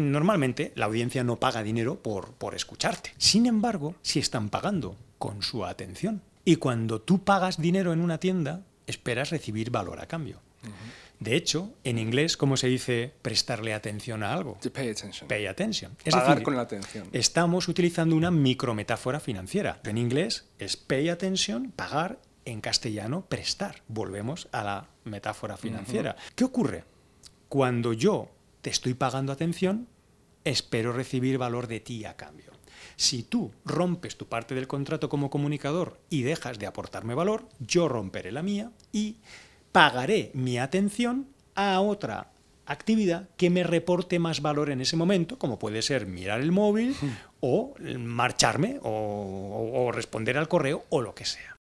Normalmente la audiencia no paga dinero por, por escucharte. Sin embargo, sí están pagando con su atención. Y cuando tú pagas dinero en una tienda, esperas recibir valor a cambio. De hecho, en inglés, ¿cómo se dice prestarle atención a algo? pay attention. Pay attention. Es Pagar con la atención. Estamos utilizando una micrometáfora financiera. En inglés es pay attention, pagar, en castellano prestar. Volvemos a la metáfora financiera. ¿Qué ocurre? Cuando yo te estoy pagando atención, espero recibir valor de ti a cambio. Si tú rompes tu parte del contrato como comunicador y dejas de aportarme valor, yo romperé la mía y pagaré mi atención a otra actividad que me reporte más valor en ese momento, como puede ser mirar el móvil hmm. o marcharme o responder al correo o lo que sea.